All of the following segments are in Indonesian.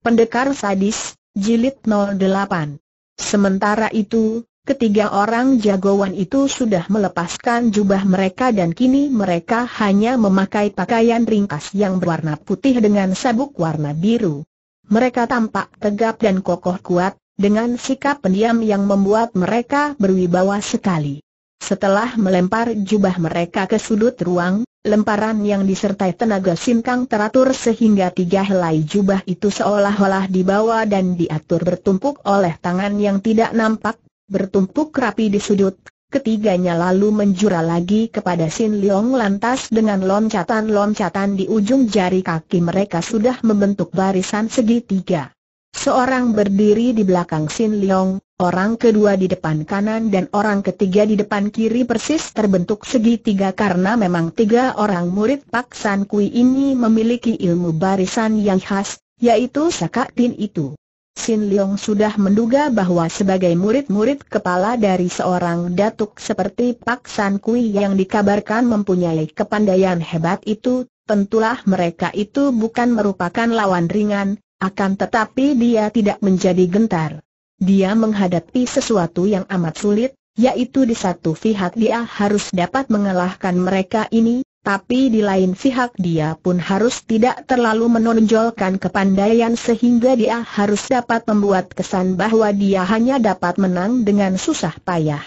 Pendekar Sadis, Jilid 08 Sementara itu, ketiga orang jagoan itu sudah melepaskan jubah mereka dan kini mereka hanya memakai pakaian ringkas yang berwarna putih dengan sabuk warna biru. Mereka tampak tegap dan kokoh kuat, dengan sikap pendiam yang membuat mereka berwibawa sekali. Setelah melempar jubah mereka ke sudut ruang, lemparan yang disertai tenaga sinkang teratur sehingga tiga helai jubah itu seolah-olah dibawa dan diatur bertumpuk oleh tangan yang tidak nampak, bertumpuk rapi di sudut, Ketiganya lalu menjura lagi kepada Sin Leong lantas dengan loncatan-loncatan di ujung jari kaki mereka sudah membentuk barisan segitiga. Seorang berdiri di belakang Sin Leong, Orang kedua di depan kanan dan orang ketiga di depan kiri persis terbentuk segitiga karena memang tiga orang murid Pak San Kui ini memiliki ilmu barisan yang khas, yaitu Tin itu. Sin Leong sudah menduga bahwa sebagai murid-murid kepala dari seorang datuk seperti Pak San Kui yang dikabarkan mempunyai kepandaian hebat itu, tentulah mereka itu bukan merupakan lawan ringan, akan tetapi dia tidak menjadi gentar dia menghadapi sesuatu yang amat sulit, yaitu di satu pihak dia harus dapat mengalahkan mereka ini, tapi di lain pihak dia pun harus tidak terlalu menonjolkan kepandaian sehingga dia harus dapat membuat kesan bahwa dia hanya dapat menang dengan susah payah.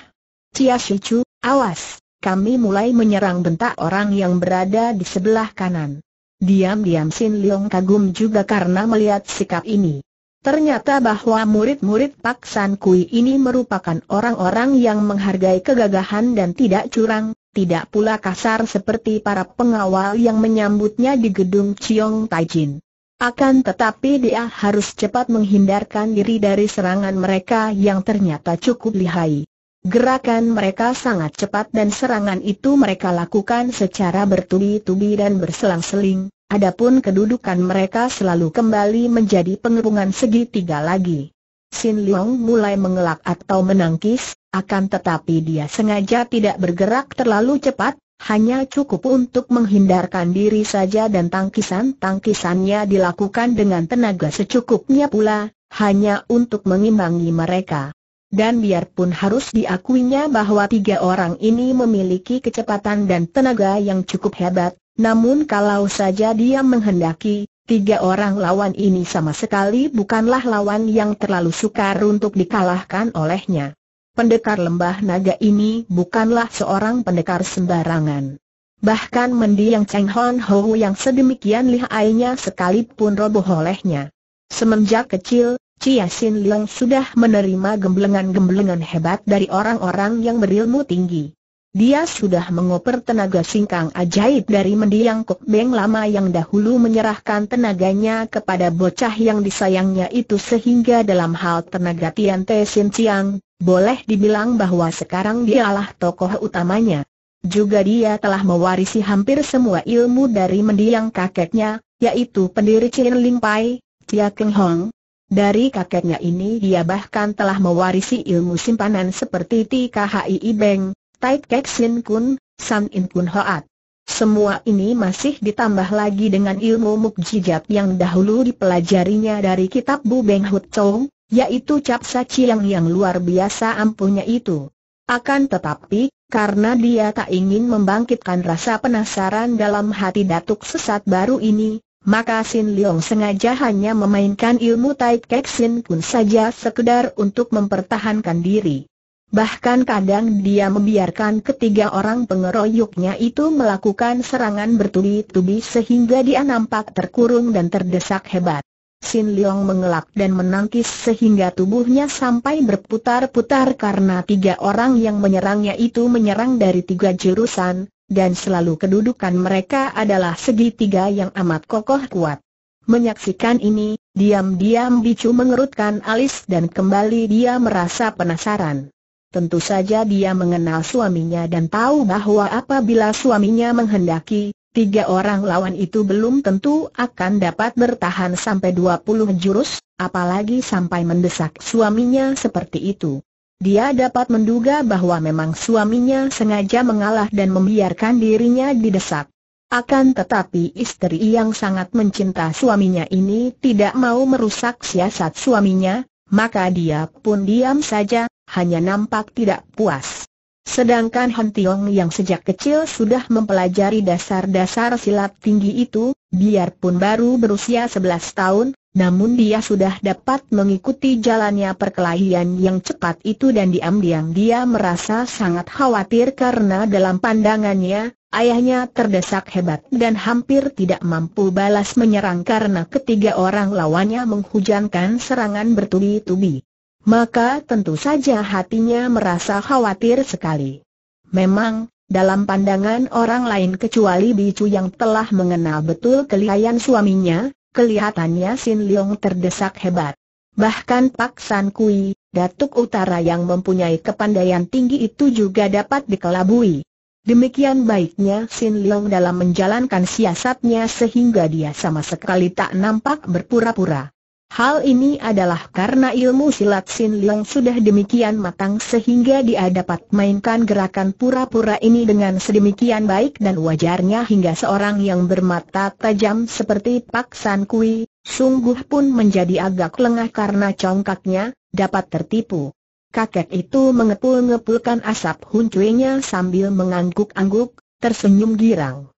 Cia Shichu, awas, kami mulai menyerang bentak orang yang berada di sebelah kanan. Diam-diam Sin Leong kagum juga karena melihat sikap ini. Ternyata bahwa murid-murid Pak San Kui ini merupakan orang-orang yang menghargai kegagahan dan tidak curang, tidak pula kasar seperti para pengawal yang menyambutnya di gedung Chiong Taijin. Akan tetapi dia harus cepat menghindarkan diri dari serangan mereka yang ternyata cukup lihai. Gerakan mereka sangat cepat dan serangan itu mereka lakukan secara bertubi-tubi dan berselang-seling, adapun kedudukan mereka selalu kembali menjadi pengerungan segitiga lagi. Sin Liang mulai mengelak atau menangkis, akan tetapi dia sengaja tidak bergerak terlalu cepat, hanya cukup untuk menghindarkan diri saja dan tangkisan-tangkisannya dilakukan dengan tenaga secukupnya pula, hanya untuk mengimbangi mereka dan biarpun harus diakuinya bahwa tiga orang ini memiliki kecepatan dan tenaga yang cukup hebat, namun kalau saja dia menghendaki, tiga orang lawan ini sama sekali bukanlah lawan yang terlalu sukar untuk dikalahkan olehnya. Pendekar lembah naga ini bukanlah seorang pendekar sembarangan. Bahkan mendiang Cheng Hon Ho yang sedemikian lihainya sekalipun roboh olehnya. Semenjak kecil, Chia Sin Leong sudah menerima gemblengan-gemblengan hebat dari orang-orang yang berilmu tinggi. Dia sudah mengoper tenaga singkang ajaib dari mendiang Kok Beng lama yang dahulu menyerahkan tenaganya kepada bocah yang disayangnya itu sehingga dalam hal tenaga Tian Te Sin Chiang, boleh dibilang bahwa sekarang dialah tokoh utamanya. Juga dia telah mewarisi hampir semua ilmu dari mendiang kakeknya, yaitu pendiri Chin Ling Pai, Chia Keng Hong, dari kakeknya ini dia bahkan telah mewarisi ilmu simpanan seperti TKHI Beng, Tai Kek Sin Kun, San In Kun Hoat. Semua ini masih ditambah lagi dengan ilmu mukjizat yang dahulu dipelajarinya dari kitab Bu Beng Hut Chong, yaitu Cap Sa Chiang yang luar biasa ampuhnya itu. Akan tetapi, karena dia tak ingin membangkitkan rasa penasaran dalam hati datuk sesat baru ini, maka Sin Leong sengaja hanya memainkan ilmu Tai Kek Sin Kun saja sekedar untuk mempertahankan diri. Bahkan kadang dia membiarkan ketiga orang pengeroyoknya itu melakukan serangan bertubi-tubi sehingga dia nampak terkurung dan terdesak hebat. Sin Leong mengelak dan menangkis sehingga tubuhnya sampai berputar-putar karena tiga orang yang menyerangnya itu menyerang dari tiga jurusan, dan selalu kedudukan mereka adalah segitiga yang amat kokoh kuat. Menyaksikan ini, diam-diam Bicu mengerutkan alis dan kembali dia merasa penasaran. Tentu saja dia mengenal suaminya dan tahu bahwa apabila suaminya menghendaki, tiga orang lawan itu belum tentu akan dapat bertahan sampai 20 jurus, apalagi sampai mendesak suaminya seperti itu. Dia dapat menduga bahwa memang suaminya sengaja mengalah dan membiarkan dirinya didesak. Akan tetapi istri yang sangat mencinta suaminya ini tidak mau merusak siasat suaminya, maka dia pun diam saja, hanya nampak tidak puas. Sedangkan Han Tiong yang sejak kecil sudah mempelajari dasar-dasar silat tinggi itu, biarpun baru berusia 11 tahun, namun dia sudah dapat mengikuti jalannya perkelahian yang cepat itu dan diam-diam dia merasa sangat khawatir karena dalam pandangannya, ayahnya terdesak hebat dan hampir tidak mampu balas menyerang karena ketiga orang lawannya menghujankan serangan bertubi-tubi. Maka tentu saja hatinya merasa khawatir sekali. Memang, dalam pandangan orang lain kecuali Bicu yang telah mengenal betul kelihayan suaminya, kelihatannya Sin Leong terdesak hebat. Bahkan Pak San Kui, Datuk Utara yang mempunyai kepandaian tinggi itu juga dapat dikelabui. Demikian baiknya Sin Leong dalam menjalankan siasatnya sehingga dia sama sekali tak nampak berpura-pura. Hal ini adalah karena ilmu silat Sin Leong sudah demikian matang sehingga dia dapat mainkan gerakan pura-pura ini dengan sedemikian baik dan wajarnya hingga seorang yang bermata tajam seperti Pak San Kui, sungguh pun menjadi agak lengah karena congkaknya, dapat tertipu. Kakek itu mengepul-ngepulkan asap huncunya sambil mengangguk-angguk, tersenyum girang.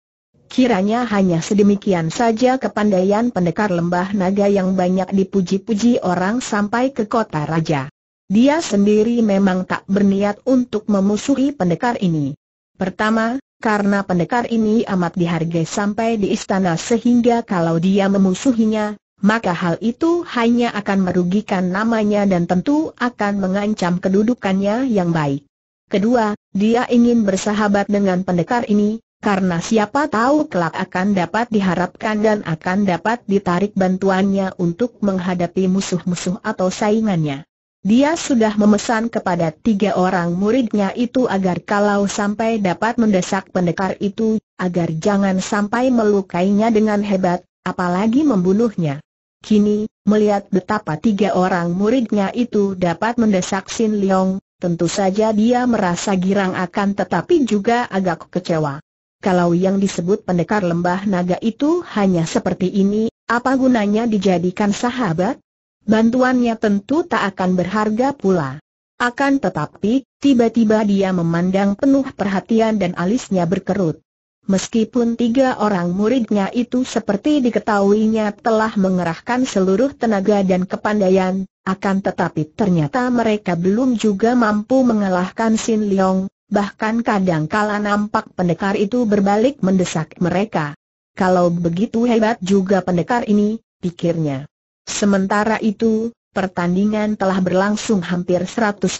Kiranya hanya sedemikian saja kepandaian pendekar lembah naga yang banyak dipuji-puji orang sampai ke kota raja. Dia sendiri memang tak berniat untuk memusuhi pendekar ini. Pertama, karena pendekar ini amat dihargai sampai di istana sehingga kalau dia memusuhinya, maka hal itu hanya akan merugikan namanya dan tentu akan mengancam kedudukannya yang baik. Kedua, dia ingin bersahabat dengan pendekar ini, karena siapa tahu kelak akan dapat diharapkan dan akan dapat ditarik bantuannya untuk menghadapi musuh-musuh atau saingannya. Dia sudah memesan kepada tiga orang muridnya itu agar kalau sampai dapat mendesak pendekar itu, agar jangan sampai melukainya dengan hebat, apalagi membunuhnya. Kini, melihat betapa tiga orang muridnya itu dapat mendesak Sin Leong, tentu saja dia merasa girang akan tetapi juga agak kecewa. Kalau yang disebut pendekar lembah naga itu hanya seperti ini, apa gunanya dijadikan sahabat? Bantuannya tentu tak akan berharga pula. Akan tetapi, tiba-tiba dia memandang penuh perhatian dan alisnya berkerut. Meskipun tiga orang muridnya itu seperti diketahuinya telah mengerahkan seluruh tenaga dan kepandaian, akan tetapi ternyata mereka belum juga mampu mengalahkan Sin Leong, bahkan kadang kala nampak pendekar itu berbalik mendesak mereka. Kalau begitu hebat juga pendekar ini, pikirnya. Sementara itu, pertandingan telah berlangsung hampir 150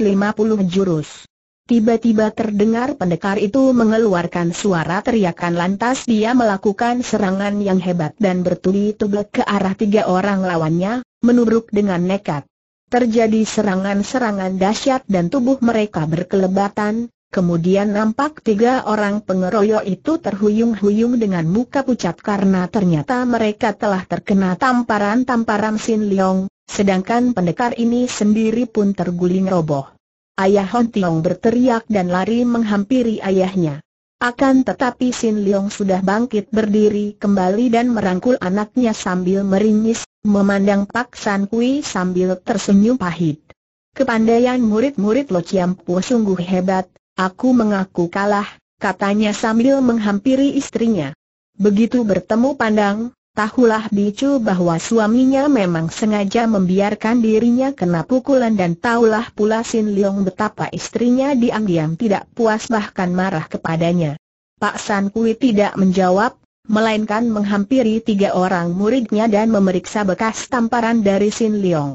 jurus. Tiba-tiba terdengar pendekar itu mengeluarkan suara teriakan lantas dia melakukan serangan yang hebat dan bertubi-tubi ke arah tiga orang lawannya, menurut dengan nekat. Terjadi serangan-serangan dahsyat dan tubuh mereka berkelebatan, Kemudian nampak tiga orang pengeroyok itu terhuyung-huyung dengan muka pucat karena ternyata mereka telah terkena tamparan-tamparan Sin Leong, sedangkan pendekar ini sendiri pun terguling roboh. Ayah Hon Tiong berteriak dan lari menghampiri ayahnya. Akan tetapi Sin Leong sudah bangkit berdiri kembali dan merangkul anaknya sambil meringis, memandang Pak San Kui sambil tersenyum pahit. Kepandaian murid-murid Lo Chiam Pu sungguh hebat, Aku mengaku kalah, katanya sambil menghampiri istrinya. Begitu bertemu pandang, tahulah Bicu bahwa suaminya memang sengaja membiarkan dirinya kena pukulan dan tahulah pula Sin Leong betapa istrinya diam-diam tidak puas bahkan marah kepadanya. Pak San Kui tidak menjawab, melainkan menghampiri tiga orang muridnya dan memeriksa bekas tamparan dari Sin Leong.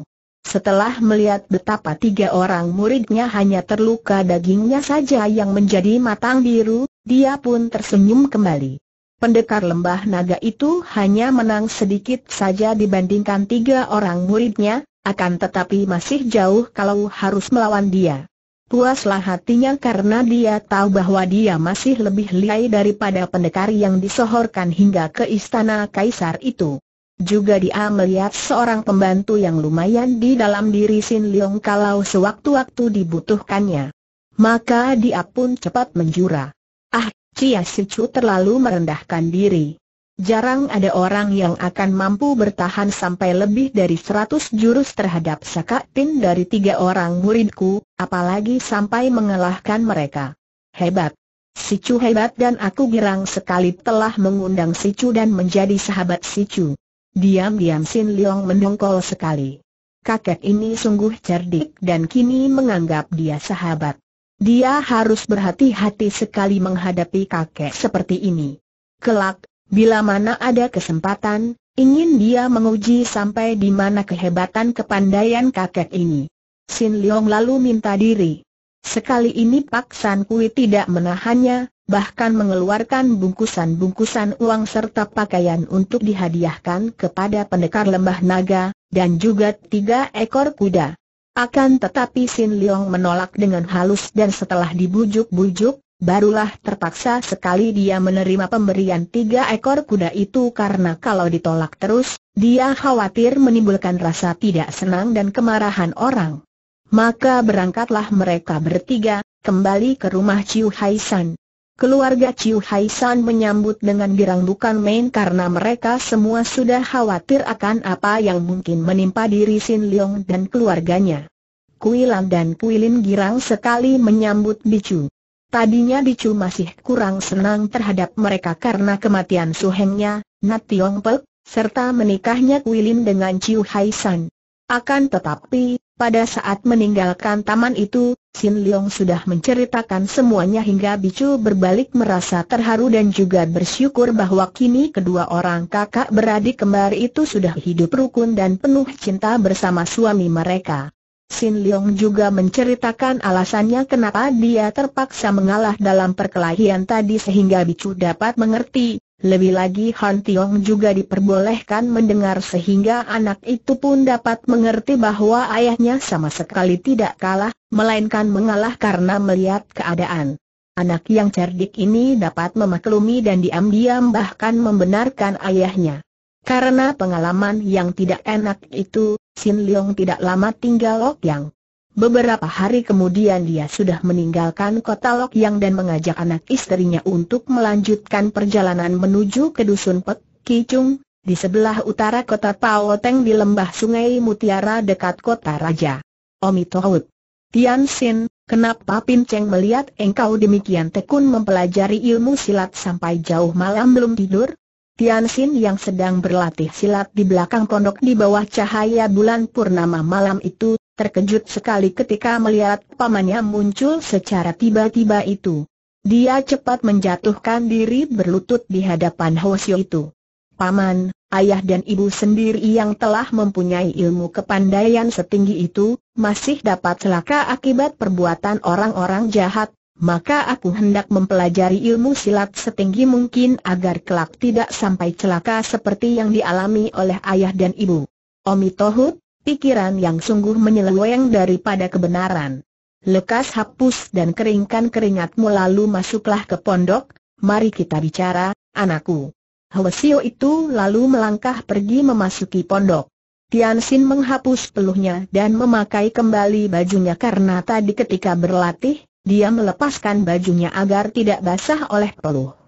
Setelah melihat betapa tiga orang muridnya hanya terluka dagingnya saja yang menjadi matang biru, dia pun tersenyum kembali. Pendekar lembah naga itu hanya menang sedikit saja dibandingkan tiga orang muridnya, akan tetapi masih jauh kalau harus melawan dia. Puaslah hatinya karena dia tahu bahwa dia masih lebih liai daripada pendekar yang disohorkan hingga ke istana kaisar itu. Juga dia melihat seorang pembantu yang lumayan di dalam diri Sin Leong kalau sewaktu-waktu dibutuhkannya. Maka dia pun cepat menjura. Ah, Cia Sicu terlalu merendahkan diri. Jarang ada orang yang akan mampu bertahan sampai lebih dari seratus jurus terhadap Sakatin dari tiga orang muridku, apalagi sampai mengalahkan mereka. Hebat! Sicu hebat dan aku girang sekali telah mengundang Sicu dan menjadi sahabat Sicu. Diam-diam Sin Leong mendongkol sekali. Kakek ini sungguh cerdik dan kini menganggap dia sahabat. Dia harus berhati-hati sekali menghadapi kakek seperti ini. Kelak, bila mana ada kesempatan, ingin dia menguji sampai di mana kehebatan kepandaian kakek ini. Sin Leong lalu minta diri. Sekali ini Pak San Kui tidak menahannya, bahkan mengeluarkan bungkusan-bungkusan uang serta pakaian untuk dihadiahkan kepada pendekar lembah naga, dan juga tiga ekor kuda. Akan tetapi Sin Leong menolak dengan halus dan setelah dibujuk-bujuk, barulah terpaksa sekali dia menerima pemberian tiga ekor kuda itu karena kalau ditolak terus, dia khawatir menimbulkan rasa tidak senang dan kemarahan orang. Maka berangkatlah mereka bertiga, kembali ke rumah Chiu Hai San. Keluarga Chiu Hai San menyambut dengan girang bukan main karena mereka semua sudah khawatir akan apa yang mungkin menimpa diri Sin Leong dan keluarganya. Kuilan dan Kuilin girang sekali menyambut Bicu. Tadinya Bicu masih kurang senang terhadap mereka karena kematian suhengnya, Nat Tiong Pek, serta menikahnya Kuilin dengan Chiu Hai San. Akan tetapi, pada saat meninggalkan taman itu, Sin Leong sudah menceritakan semuanya hingga Bicu berbalik merasa terharu dan juga bersyukur bahwa kini kedua orang kakak beradik kembar itu sudah hidup rukun dan penuh cinta bersama suami mereka. Sin Leong juga menceritakan alasannya kenapa dia terpaksa mengalah dalam perkelahian tadi sehingga Bicu dapat mengerti lebih lagi Han Tiong juga diperbolehkan mendengar sehingga anak itu pun dapat mengerti bahwa ayahnya sama sekali tidak kalah, melainkan mengalah karena melihat keadaan. Anak yang cerdik ini dapat memaklumi dan diam-diam bahkan membenarkan ayahnya. Karena pengalaman yang tidak enak itu, Sin Leong tidak lama tinggal Yang. Beberapa hari kemudian dia sudah meninggalkan kota Lok Yang dan mengajak anak istrinya untuk melanjutkan perjalanan menuju ke dusun Pek Kicung, di sebelah utara kota Paoteng di lembah sungai Mutiara dekat kota Raja. Omi Tohut. Tian Xin, kenapa Pin Cheng melihat engkau demikian tekun mempelajari ilmu silat sampai jauh malam belum tidur? Tian Xin yang sedang berlatih silat di belakang pondok di bawah cahaya bulan purnama malam itu terkejut sekali ketika melihat pamannya muncul secara tiba-tiba itu. Dia cepat menjatuhkan diri berlutut di hadapan Hoshio itu. Paman, ayah dan ibu sendiri yang telah mempunyai ilmu kepandaian setinggi itu, masih dapat celaka akibat perbuatan orang-orang jahat, maka aku hendak mempelajari ilmu silat setinggi mungkin agar kelak tidak sampai celaka seperti yang dialami oleh ayah dan ibu. Omi Tohut, pikiran yang sungguh menyeleweng daripada kebenaran. Lekas hapus dan keringkan keringatmu lalu masuklah ke pondok, mari kita bicara, anakku. Hwasio itu lalu melangkah pergi memasuki pondok. Tian Xin menghapus peluhnya dan memakai kembali bajunya karena tadi ketika berlatih, dia melepaskan bajunya agar tidak basah oleh peluh.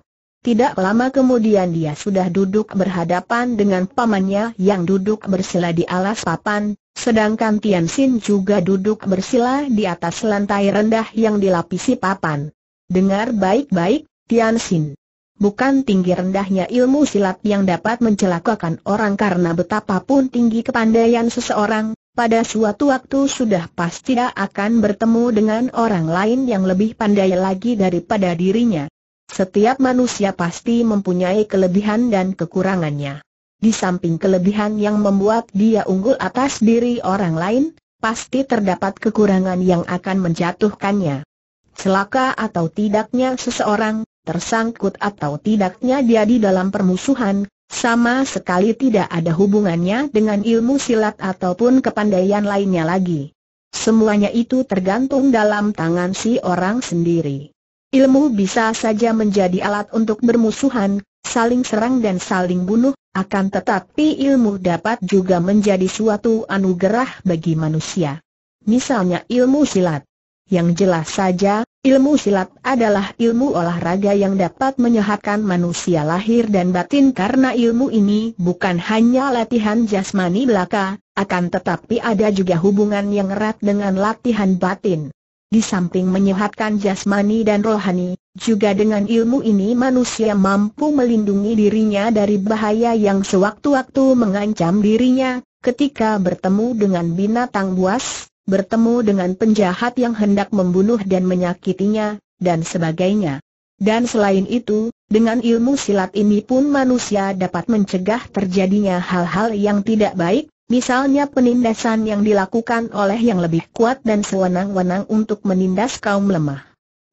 Tidak lama kemudian dia sudah duduk berhadapan dengan pamannya yang duduk bersila di alas papan, sedangkan Tian Xin juga duduk bersila di atas lantai rendah yang dilapisi papan. Dengar baik-baik, Tian Xin. Bukan tinggi rendahnya ilmu silat yang dapat mencelakakan orang karena betapapun tinggi kepandaian seseorang, pada suatu waktu sudah pasti akan bertemu dengan orang lain yang lebih pandai lagi daripada dirinya. Setiap manusia pasti mempunyai kelebihan dan kekurangannya. Di samping kelebihan yang membuat dia unggul atas diri orang lain, pasti terdapat kekurangan yang akan menjatuhkannya. Celaka atau tidaknya seseorang, tersangkut atau tidaknya dia di dalam permusuhan, sama sekali tidak ada hubungannya dengan ilmu silat ataupun kepandaian lainnya lagi. Semuanya itu tergantung dalam tangan si orang sendiri. Ilmu bisa saja menjadi alat untuk bermusuhan, saling serang dan saling bunuh, akan tetapi ilmu dapat juga menjadi suatu anugerah bagi manusia. Misalnya ilmu silat. Yang jelas saja, ilmu silat adalah ilmu olahraga yang dapat menyehatkan manusia lahir dan batin karena ilmu ini bukan hanya latihan jasmani belaka, akan tetapi ada juga hubungan yang erat dengan latihan batin. Di samping menyehatkan jasmani dan rohani, juga dengan ilmu ini manusia mampu melindungi dirinya dari bahaya yang sewaktu-waktu mengancam dirinya, ketika bertemu dengan binatang buas, bertemu dengan penjahat yang hendak membunuh dan menyakitinya, dan sebagainya. Dan selain itu, dengan ilmu silat ini pun manusia dapat mencegah terjadinya hal-hal yang tidak baik, Misalnya penindasan yang dilakukan oleh yang lebih kuat dan sewenang-wenang untuk menindas kaum lemah.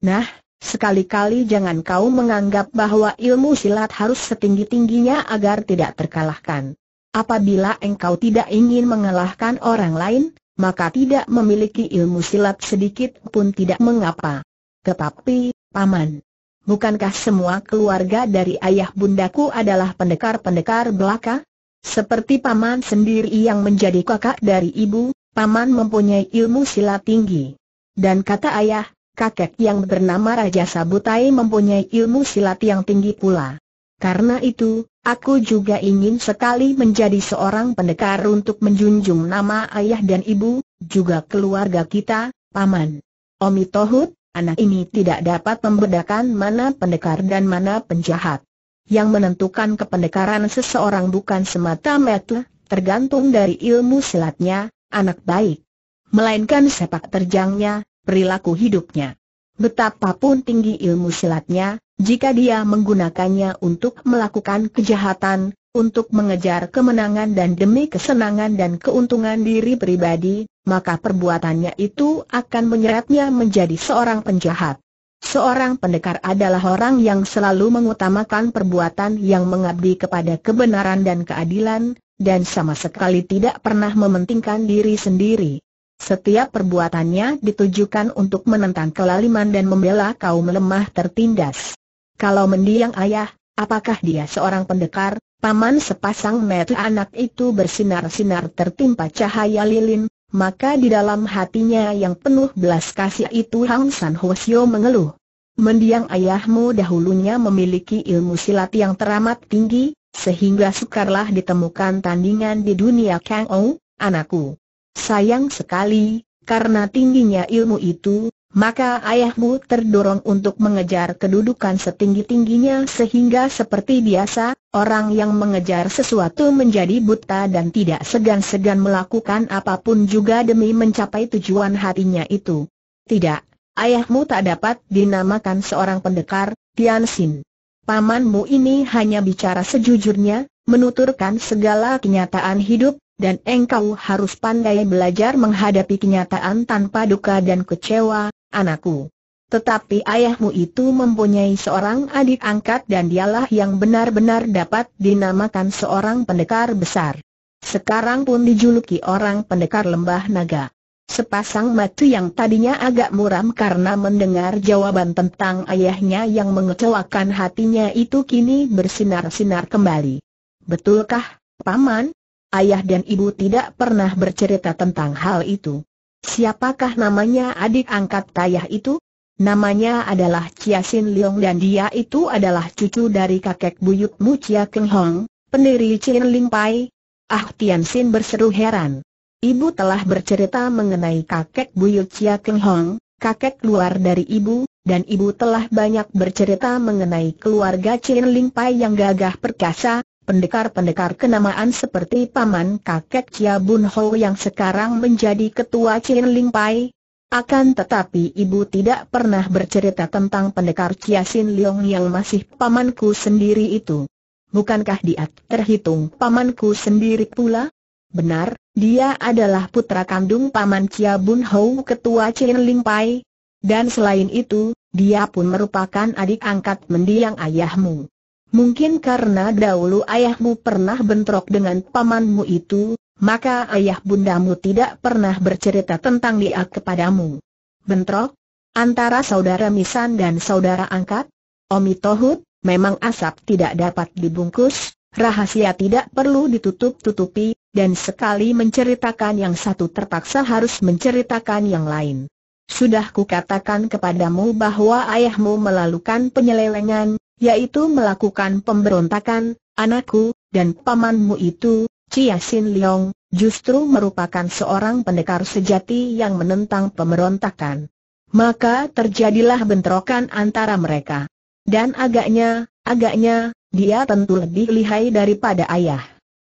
Nah, Sekali-kali jangan kau menganggap bahwa ilmu silat harus setinggi-tingginya agar tidak terkalahkan. Apabila engkau tidak ingin mengalahkan orang lain, maka tidak memiliki ilmu silat sedikit pun tidak mengapa. Tetapi, Paman, bukankah semua keluarga dari ayah bundaku adalah pendekar-pendekar belaka? Seperti paman sendiri yang menjadi kakak dari ibu, paman mempunyai ilmu silat tinggi. Dan kata ayah, kakek yang bernama Raja Sabutai mempunyai ilmu silat yang tinggi pula. Karena itu, aku juga ingin sekali menjadi seorang pendekar untuk menjunjung nama ayah dan ibu, juga keluarga kita, paman. Omi Tohut, anak ini tidak dapat membedakan mana pendekar dan mana penjahat yang menentukan kependekaran seseorang bukan semata-mata tergantung dari ilmu silatnya, anak baik, melainkan sepak terjangnya, perilaku hidupnya. Betapapun tinggi ilmu silatnya, jika dia menggunakannya untuk melakukan kejahatan, untuk mengejar kemenangan dan demi kesenangan dan keuntungan diri pribadi, maka perbuatannya itu akan menyeretnya menjadi seorang penjahat. Seorang pendekar adalah orang yang selalu mengutamakan perbuatan yang mengabdi kepada kebenaran dan keadilan, dan sama sekali tidak pernah mementingkan diri sendiri. Setiap perbuatannya ditujukan untuk menentang kelaliman dan membela kaum lemah tertindas. Kalau mendiang ayah, apakah dia seorang pendekar? Paman sepasang mata anak itu bersinar-sinar tertimpa cahaya lilin, maka di dalam hatinya yang penuh belas kasih itu Hang San Hosio mengeluh. Mendiang ayahmu dahulunya memiliki ilmu silat yang teramat tinggi, sehingga sukarlah ditemukan tandingan di dunia Kang Ou, anakku. Sayang sekali, karena tingginya ilmu itu, maka ayahmu terdorong untuk mengejar kedudukan setinggi-tingginya sehingga seperti biasa, orang yang mengejar sesuatu menjadi buta dan tidak segan-segan melakukan apapun juga demi mencapai tujuan hatinya itu. Tidak, ayahmu tak dapat dinamakan seorang pendekar, Tian Xin. Pamanmu ini hanya bicara sejujurnya, menuturkan segala kenyataan hidup, dan engkau harus pandai belajar menghadapi kenyataan tanpa duka dan kecewa, anakku. Tetapi ayahmu itu mempunyai seorang adik angkat dan dialah yang benar-benar dapat dinamakan seorang pendekar besar. Sekarang pun dijuluki orang pendekar lembah naga. Sepasang mata yang tadinya agak muram karena mendengar jawaban tentang ayahnya yang mengecewakan hatinya itu kini bersinar-sinar kembali. Betulkah, Paman? Ayah dan ibu tidak pernah bercerita tentang hal itu. Siapakah namanya adik angkat Tayah itu? Namanya adalah Chia Sin Leong dan dia itu adalah cucu dari kakek buyutmu Chia Keng Hong, pendiri Chin Ling Pai. Ah Tian Sin berseru heran. Ibu telah bercerita mengenai kakek buyut Chia Keng Hong, kakek luar dari ibu, dan ibu telah banyak bercerita mengenai keluarga Chin Ling Pai yang gagah perkasa, pendekar-pendekar kenamaan seperti paman kakek Chia Bun Ho yang sekarang menjadi ketua Chin Ling Pai. Akan tetapi ibu tidak pernah bercerita tentang pendekar Chia Sin Leong yang masih pamanku sendiri itu. Bukankah dia terhitung pamanku sendiri pula? Benar, dia adalah putra kandung paman Chia Bun Ho ketua Chin Ling Pai. Dan selain itu, dia pun merupakan adik angkat mendiang ayahmu. Mungkin karena dahulu ayahmu pernah bentrok dengan pamanmu itu, maka ayah bundamu tidak pernah bercerita tentang dia kepadamu. Bentrok? Antara saudara Misan dan saudara angkat? Omi Tohut, memang asap tidak dapat dibungkus, rahasia tidak perlu ditutup-tutupi, dan sekali menceritakan yang satu terpaksa harus menceritakan yang lain. Sudah kukatakan kepadamu bahwa ayahmu melalukan penyelewengan, yaitu melakukan pemberontakan, anakku, dan pamanmu itu, Chia Sin Leong, justru merupakan seorang pendekar sejati yang menentang pemberontakan. Maka terjadilah bentrokan antara mereka. Dan agaknya, agaknya, dia tentu lebih lihai daripada ayah.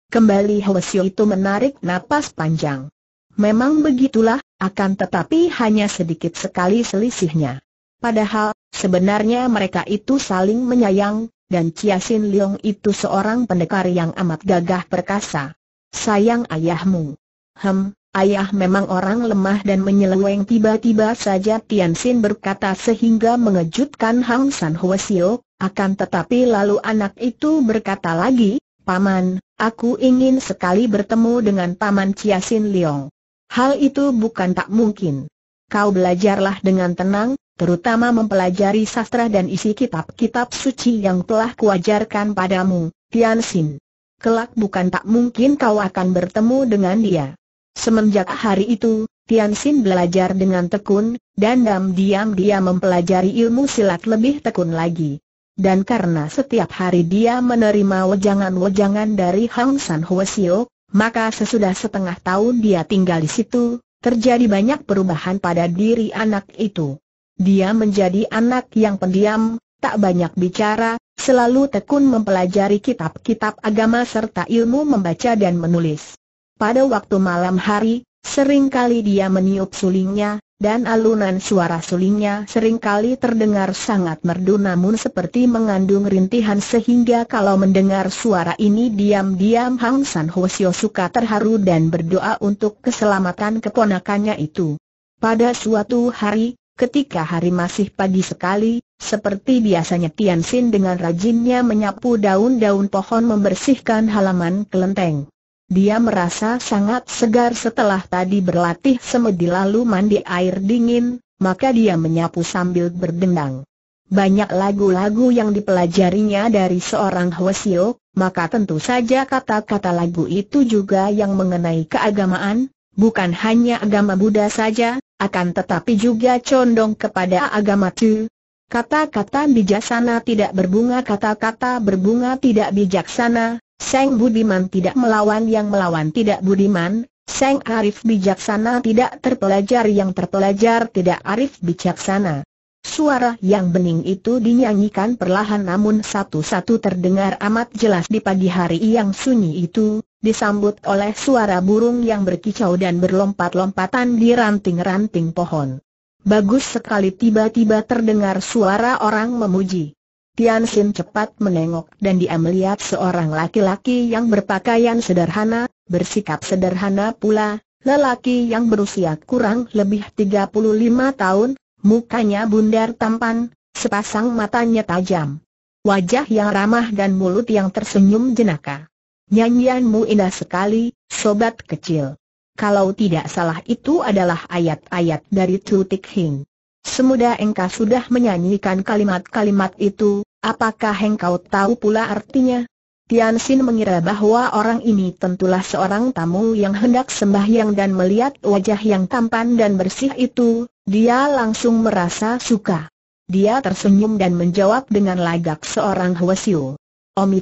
Kembali Hwasyo itu menarik napas panjang. Memang begitulah, akan tetapi hanya sedikit sekali selisihnya. Padahal, sebenarnya mereka itu saling menyayang, dan Chia Sin Leong itu seorang pendekar yang amat gagah perkasa. Sayang ayahmu. Hem, ayah memang orang lemah dan menyeleweng tiba-tiba saja Tian Sin berkata sehingga mengejutkan Hang San Sio, akan tetapi lalu anak itu berkata lagi, Paman, aku ingin sekali bertemu dengan Paman Chia Sin Leong. Hal itu bukan tak mungkin. Kau belajarlah dengan tenang, terutama mempelajari sastra dan isi kitab-kitab suci yang telah kuajarkan padamu, Tian Kelak bukan tak mungkin kau akan bertemu dengan dia. Semenjak hari itu, Tian belajar dengan tekun, dan diam-diam dia mempelajari ilmu silat lebih tekun lagi. Dan karena setiap hari dia menerima wejangan-wejangan dari Hang San Hwasio, maka sesudah setengah tahun dia tinggal di situ, terjadi banyak perubahan pada diri anak itu. Dia menjadi anak yang pendiam, tak banyak bicara, selalu tekun mempelajari kitab-kitab agama serta ilmu membaca dan menulis. Pada waktu malam hari, seringkali dia meniup sulingnya, dan alunan suara sulingnya kali terdengar sangat merdu namun seperti mengandung rintihan sehingga kalau mendengar suara ini diam-diam Hang San Hosio suka terharu dan berdoa untuk keselamatan keponakannya itu. Pada suatu hari, Ketika hari masih pagi sekali, seperti biasanya Tian Xin dengan rajinnya menyapu daun-daun pohon membersihkan halaman kelenteng. Dia merasa sangat segar setelah tadi berlatih semedi lalu mandi air dingin, maka dia menyapu sambil berdendang. Banyak lagu-lagu yang dipelajarinya dari seorang Hwasio, maka tentu saja kata-kata lagu itu juga yang mengenai keagamaan, bukan hanya agama Buddha saja, akan tetapi juga condong kepada agama Tu. Kata-kata bijaksana tidak berbunga kata-kata berbunga tidak bijaksana, Seng Budiman tidak melawan yang melawan tidak Budiman, Seng Arif bijaksana tidak terpelajar yang terpelajar tidak Arif bijaksana. Suara yang bening itu dinyanyikan perlahan namun satu-satu terdengar amat jelas di pagi hari yang sunyi itu, disambut oleh suara burung yang berkicau dan berlompat-lompatan di ranting-ranting pohon. Bagus sekali tiba-tiba terdengar suara orang memuji. Tian Xin cepat menengok dan dia melihat seorang laki-laki yang berpakaian sederhana, bersikap sederhana pula, lelaki yang berusia kurang lebih 35 tahun, mukanya bundar tampan, sepasang matanya tajam. Wajah yang ramah dan mulut yang tersenyum jenaka. Nyanyianmu indah sekali, sobat kecil. Kalau tidak salah itu adalah ayat-ayat dari Tutik Hing. Semudah engkau sudah menyanyikan kalimat-kalimat itu, apakah engkau tahu pula artinya? Tian Xin mengira bahwa orang ini tentulah seorang tamu yang hendak sembahyang dan melihat wajah yang tampan dan bersih itu, dia langsung merasa suka. Dia tersenyum dan menjawab dengan lagak seorang Hwasyu. Omi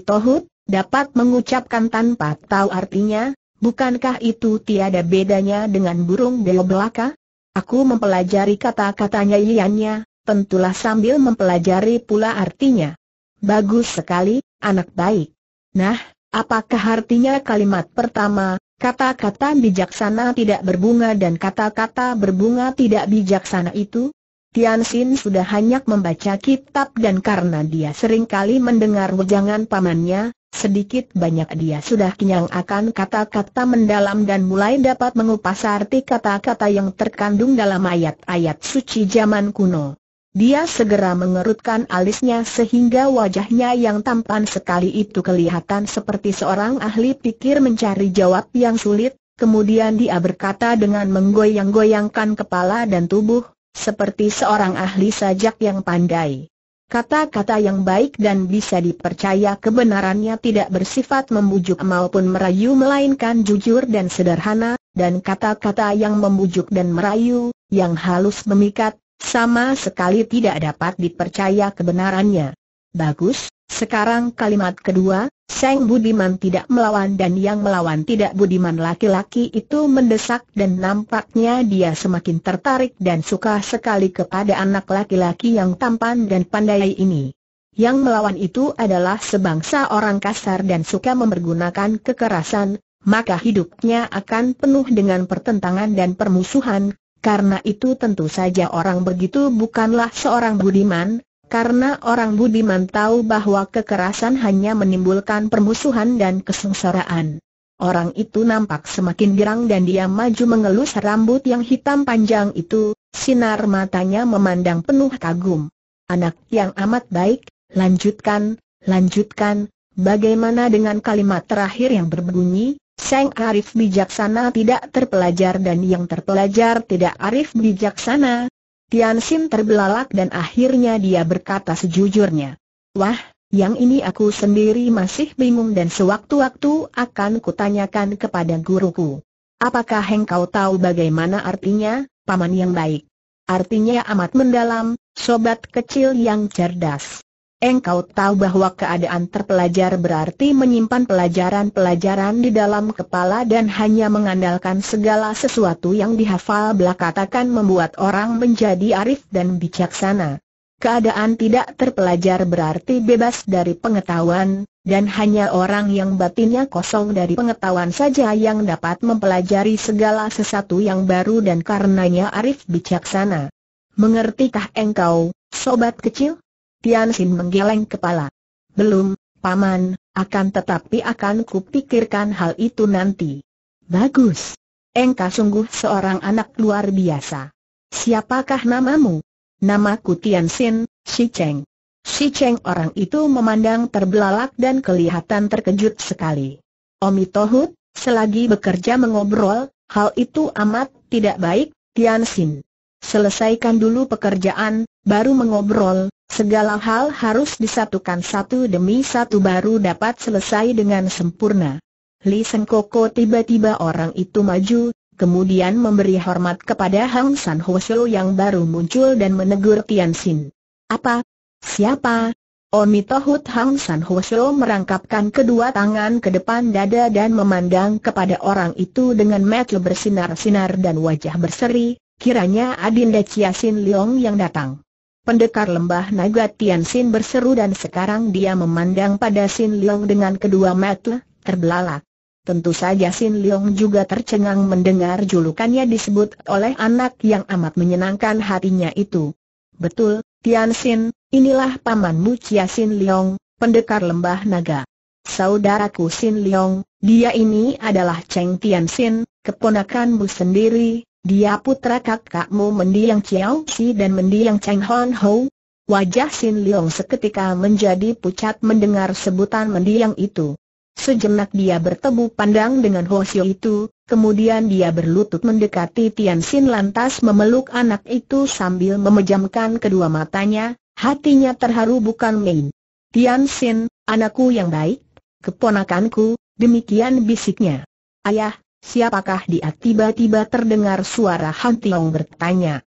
dapat mengucapkan tanpa tahu artinya, bukankah itu tiada bedanya dengan burung beo belaka? Aku mempelajari kata-katanya iannya, tentulah sambil mempelajari pula artinya. Bagus sekali, anak baik. Nah, apakah artinya kalimat pertama, kata-kata bijaksana tidak berbunga dan kata-kata berbunga tidak bijaksana itu? Tian Xin sudah hanya membaca kitab dan karena dia seringkali mendengar wejangan pamannya, sedikit banyak dia sudah kenyang akan kata-kata mendalam dan mulai dapat mengupas arti kata-kata yang terkandung dalam ayat-ayat suci zaman kuno. Dia segera mengerutkan alisnya sehingga wajahnya yang tampan sekali itu kelihatan seperti seorang ahli pikir mencari jawab yang sulit, kemudian dia berkata dengan menggoyang-goyangkan kepala dan tubuh, seperti seorang ahli sajak yang pandai. Kata-kata yang baik dan bisa dipercaya kebenarannya tidak bersifat membujuk maupun merayu melainkan jujur dan sederhana, dan kata-kata yang membujuk dan merayu, yang halus memikat, sama sekali tidak dapat dipercaya kebenarannya. Bagus, sekarang kalimat kedua, Seng Budiman tidak melawan dan yang melawan tidak Budiman laki-laki itu mendesak dan nampaknya dia semakin tertarik dan suka sekali kepada anak laki-laki yang tampan dan pandai ini. Yang melawan itu adalah sebangsa orang kasar dan suka mempergunakan kekerasan, maka hidupnya akan penuh dengan pertentangan dan permusuhan, karena itu tentu saja orang begitu bukanlah seorang Budiman, karena orang budiman tahu bahwa kekerasan hanya menimbulkan permusuhan dan kesengsaraan. Orang itu nampak semakin girang dan dia maju mengelus rambut yang hitam panjang itu, sinar matanya memandang penuh kagum. Anak yang amat baik, lanjutkan, lanjutkan, bagaimana dengan kalimat terakhir yang berbunyi, Seng Arif bijaksana tidak terpelajar dan yang terpelajar tidak arif bijaksana, Tian Sim terbelalak dan akhirnya dia berkata sejujurnya. Wah, yang ini aku sendiri masih bingung dan sewaktu-waktu akan kutanyakan kepada guruku. Apakah engkau tahu bagaimana artinya, paman yang baik? Artinya amat mendalam, sobat kecil yang cerdas. Engkau tahu bahwa keadaan terpelajar berarti menyimpan pelajaran-pelajaran di dalam kepala dan hanya mengandalkan segala sesuatu yang dihafal belakatakan membuat orang menjadi arif dan bijaksana. Keadaan tidak terpelajar berarti bebas dari pengetahuan, dan hanya orang yang batinnya kosong dari pengetahuan saja yang dapat mempelajari segala sesuatu yang baru dan karenanya arif bijaksana. Mengertikah engkau, sobat kecil? Tian Xin menggeleng kepala. Belum, Paman, akan tetapi akan kupikirkan hal itu nanti. Bagus. Engkau sungguh seorang anak luar biasa. Siapakah namamu? Namaku Tian Xin, Si Cheng. Si Cheng orang itu memandang terbelalak dan kelihatan terkejut sekali. Omi Tohut, selagi bekerja mengobrol, hal itu amat tidak baik, Tian Xin. Selesaikan dulu pekerjaan, baru mengobrol, Segala hal harus disatukan satu demi satu baru dapat selesai dengan sempurna. Li Sengkoko tiba-tiba orang itu maju, kemudian memberi hormat kepada Hang San yang baru muncul dan menegur Tian Xin. Apa? Siapa? Omitohut Hang San merangkapkan kedua tangan ke depan dada dan memandang kepada orang itu dengan mata bersinar-sinar dan wajah berseri, kiranya Adinda Chia Sin Leong yang datang. Pendekar lembah naga Tianxin berseru dan sekarang dia memandang pada Xin Liang dengan kedua mata, terbelalak. Tentu saja Xin Liang juga tercengang mendengar julukannya disebut oleh anak yang amat menyenangkan hatinya itu. Betul, Tianxin, inilah pamanmu Chia Xin Liang, pendekar lembah naga. Saudaraku Xin Liang, dia ini adalah Cheng Tianxin, keponakanmu sendiri, dia putra kakakmu mendiang Chiao Si dan mendiang Cheng Hon Ho. Wajah Sin Leong seketika menjadi pucat mendengar sebutan mendiang itu. Sejenak dia bertemu pandang dengan Ho Xiu itu, kemudian dia berlutut mendekati Tian Xin lantas memeluk anak itu sambil memejamkan kedua matanya, hatinya terharu bukan main. Tian Xin, anakku yang baik, keponakanku, demikian bisiknya. Ayah, Siapakah dia tiba-tiba terdengar suara Han Tiong bertanya.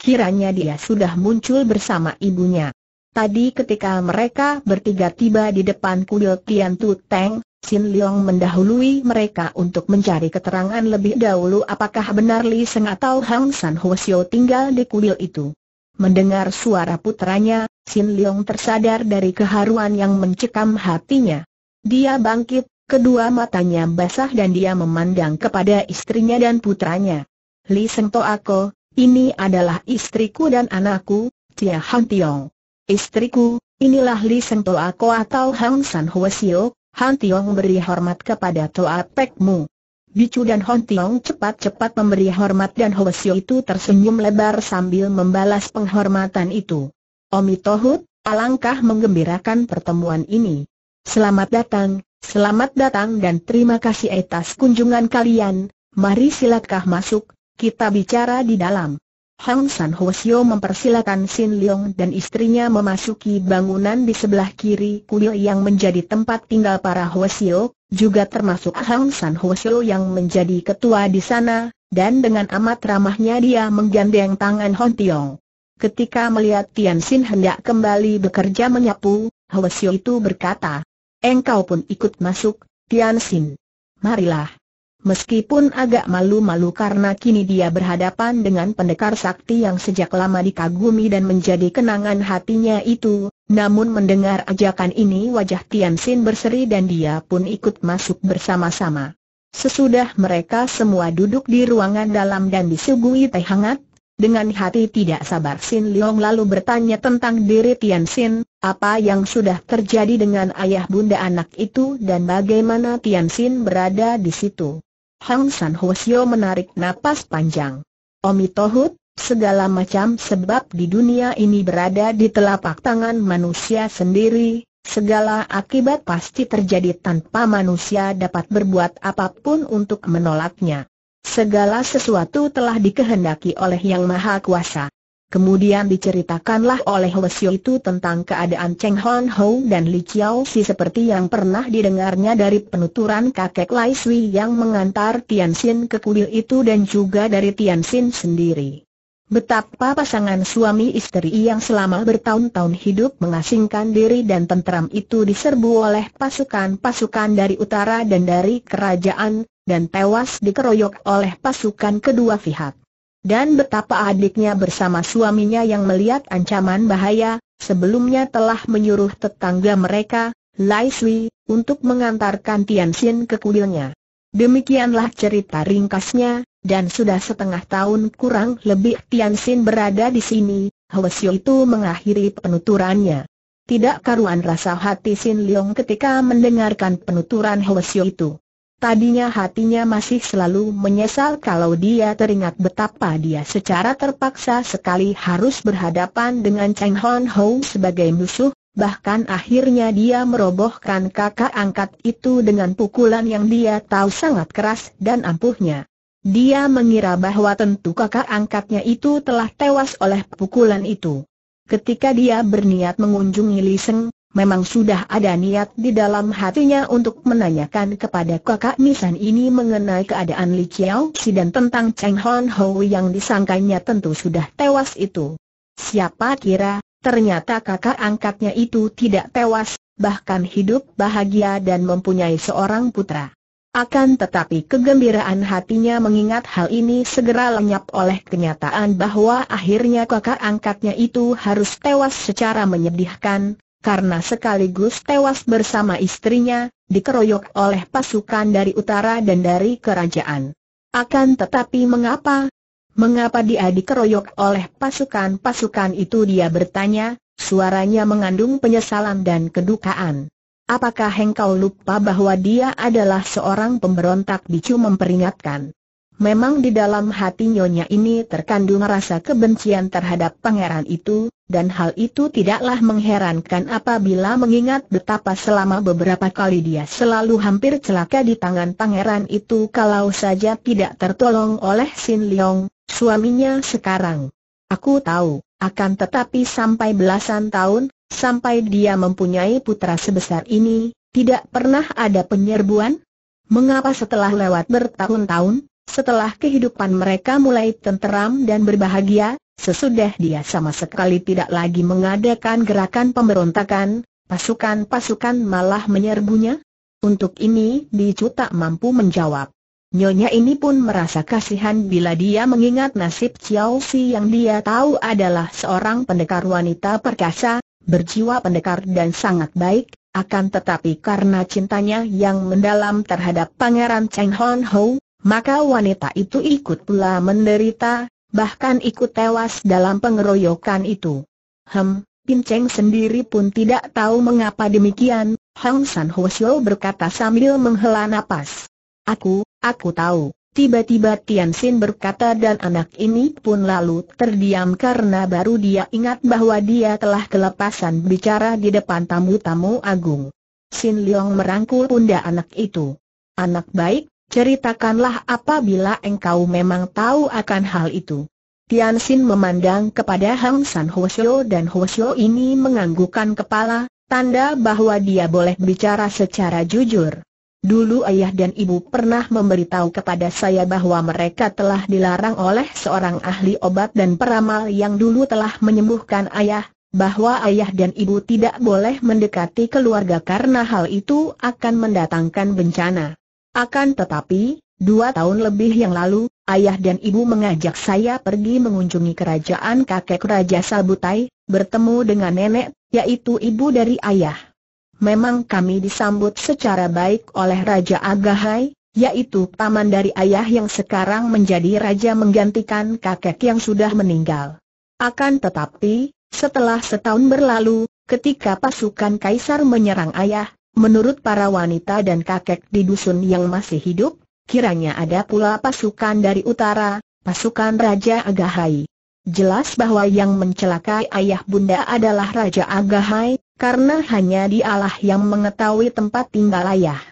Kiranya dia sudah muncul bersama ibunya. Tadi ketika mereka bertiga tiba di depan kuil Tian Tu Teng, Sin Leong mendahului mereka untuk mencari keterangan lebih dahulu apakah benar Li Seng atau Hang San Ho Sio tinggal di kuil itu. Mendengar suara putranya, Sin Leong tersadar dari keharuan yang mencekam hatinya. Dia bangkit, Kedua matanya basah dan dia memandang kepada istrinya dan putranya. Li Seng To Ako, ini adalah istriku dan anakku, Tia Han Tiong. Istriku, inilah Li Seng To Ako atau Hang San Hwa Sio, Han Tiong beri hormat kepada Toa Pekmu. Bicu dan Han Tiong cepat-cepat memberi hormat dan Hwa Sio itu tersenyum lebar sambil membalas penghormatan itu. Omi Tohut, alangkah menggembirakan pertemuan ini. Selamat datang, Selamat datang dan terima kasih atas kunjungan kalian, mari silakah masuk, kita bicara di dalam. Hang San Hwasyo mempersilakan Sin Leong dan istrinya memasuki bangunan di sebelah kiri kuil yang menjadi tempat tinggal para Hwasyo, juga termasuk Hang San Hwasyo yang menjadi ketua di sana, dan dengan amat ramahnya dia menggandeng tangan Hon Tiong. Ketika melihat Tian Sin hendak kembali bekerja menyapu, Hwasyo itu berkata, Engkau pun ikut masuk, Tian Xin. Marilah. Meskipun agak malu-malu karena kini dia berhadapan dengan pendekar sakti yang sejak lama dikagumi dan menjadi kenangan hatinya itu, namun mendengar ajakan ini wajah Tian Xin berseri dan dia pun ikut masuk bersama-sama. Sesudah mereka semua duduk di ruangan dalam dan disuguhi teh hangat, dengan hati tidak sabar Sin Leong lalu bertanya tentang diri Tian Xin, apa yang sudah terjadi dengan ayah bunda anak itu dan bagaimana Tian Xin berada di situ? Hang San Hosio menarik napas panjang. Omi Tohut, segala macam sebab di dunia ini berada di telapak tangan manusia sendiri, segala akibat pasti terjadi tanpa manusia dapat berbuat apapun untuk menolaknya. Segala sesuatu telah dikehendaki oleh Yang Maha Kuasa. Kemudian diceritakanlah oleh Lesio itu tentang keadaan Cheng Hon Ho dan Li Chiao Si seperti yang pernah didengarnya dari penuturan kakek Lai Sui yang mengantar Tian Xin ke kuil itu dan juga dari Tian Xin sendiri. Betapa pasangan suami istri yang selama bertahun-tahun hidup mengasingkan diri dan tentram itu diserbu oleh pasukan-pasukan dari utara dan dari kerajaan, dan tewas dikeroyok oleh pasukan kedua pihak. Dan betapa adiknya bersama suaminya yang melihat ancaman bahaya, sebelumnya telah menyuruh tetangga mereka, Lai Sui, untuk mengantarkan Tian Xin ke kuilnya. Demikianlah cerita ringkasnya, dan sudah setengah tahun kurang lebih Tian Xin berada di sini, Hwasyo itu mengakhiri penuturannya. Tidak karuan rasa hati Sin Leong ketika mendengarkan penuturan Hwasyo itu. Tadinya hatinya masih selalu menyesal kalau dia teringat betapa dia secara terpaksa sekali harus berhadapan dengan Cheng Hon Ho sebagai musuh, bahkan akhirnya dia merobohkan kakak angkat itu dengan pukulan yang dia tahu sangat keras dan ampuhnya. Dia mengira bahwa tentu kakak angkatnya itu telah tewas oleh pukulan itu. Ketika dia berniat mengunjungi Li Seng, Memang sudah ada niat di dalam hatinya untuk menanyakan kepada kakak Nisan ini mengenai keadaan Li Chiao Si dan tentang Cheng Hon Ho yang disangkanya tentu sudah tewas itu. Siapa kira, ternyata kakak angkatnya itu tidak tewas, bahkan hidup bahagia dan mempunyai seorang putra. Akan tetapi kegembiraan hatinya mengingat hal ini segera lenyap oleh kenyataan bahwa akhirnya kakak angkatnya itu harus tewas secara menyedihkan, karena sekaligus tewas bersama istrinya, dikeroyok oleh pasukan dari utara dan dari kerajaan. Akan tetapi mengapa? Mengapa dia dikeroyok oleh pasukan-pasukan itu dia bertanya, suaranya mengandung penyesalan dan kedukaan. Apakah engkau lupa bahwa dia adalah seorang pemberontak bicu memperingatkan? Memang di dalam hati Nyonya ini terkandung rasa kebencian terhadap pangeran itu, dan hal itu tidaklah mengherankan apabila mengingat betapa selama beberapa kali dia selalu hampir celaka di tangan pangeran itu kalau saja tidak tertolong oleh Sin Leong, suaminya sekarang. Aku tahu, akan tetapi sampai belasan tahun, sampai dia mempunyai putra sebesar ini, tidak pernah ada penyerbuan? Mengapa setelah lewat bertahun-tahun, setelah kehidupan mereka mulai tenteram dan berbahagia, sesudah dia sama sekali tidak lagi mengadakan gerakan pemberontakan, pasukan-pasukan malah menyerbunya? Untuk ini, Dicu tak mampu menjawab. Nyonya ini pun merasa kasihan bila dia mengingat nasib Chiao Si yang dia tahu adalah seorang pendekar wanita perkasa, berjiwa pendekar dan sangat baik, akan tetapi karena cintanya yang mendalam terhadap Pangeran Cheng Hon Ho, maka wanita itu ikut pula menderita, bahkan ikut tewas dalam pengeroyokan itu. Hem, Pinceng sendiri pun tidak tahu mengapa demikian, Hang San Hosio berkata sambil menghela nafas. Aku, aku tahu. Tiba-tiba Tian Xin berkata dan anak ini pun lalu terdiam karena baru dia ingat bahwa dia telah kelepasan bicara di depan tamu-tamu agung. Sin Liang merangkul pundak anak itu. Anak baik, Ceritakanlah apabila engkau memang tahu akan hal itu. Tian Xin memandang kepada Hang San Xiu dan Xiu ini menganggukkan kepala, tanda bahwa dia boleh bicara secara jujur. Dulu ayah dan ibu pernah memberitahu kepada saya bahwa mereka telah dilarang oleh seorang ahli obat dan peramal yang dulu telah menyembuhkan ayah, bahwa ayah dan ibu tidak boleh mendekati keluarga karena hal itu akan mendatangkan bencana. Akan tetapi, dua tahun lebih yang lalu, ayah dan ibu mengajak saya pergi mengunjungi kerajaan kakek Raja Sabutai, bertemu dengan nenek, yaitu ibu dari ayah. Memang kami disambut secara baik oleh Raja Agahai, yaitu paman dari ayah yang sekarang menjadi raja menggantikan kakek yang sudah meninggal. Akan tetapi, setelah setahun berlalu, ketika pasukan kaisar menyerang ayah, Menurut para wanita dan kakek di dusun yang masih hidup, kiranya ada pula pasukan dari utara, pasukan Raja Agahai. Jelas bahwa yang mencelakai ayah bunda adalah Raja Agahai, karena hanya dialah yang mengetahui tempat tinggal ayah.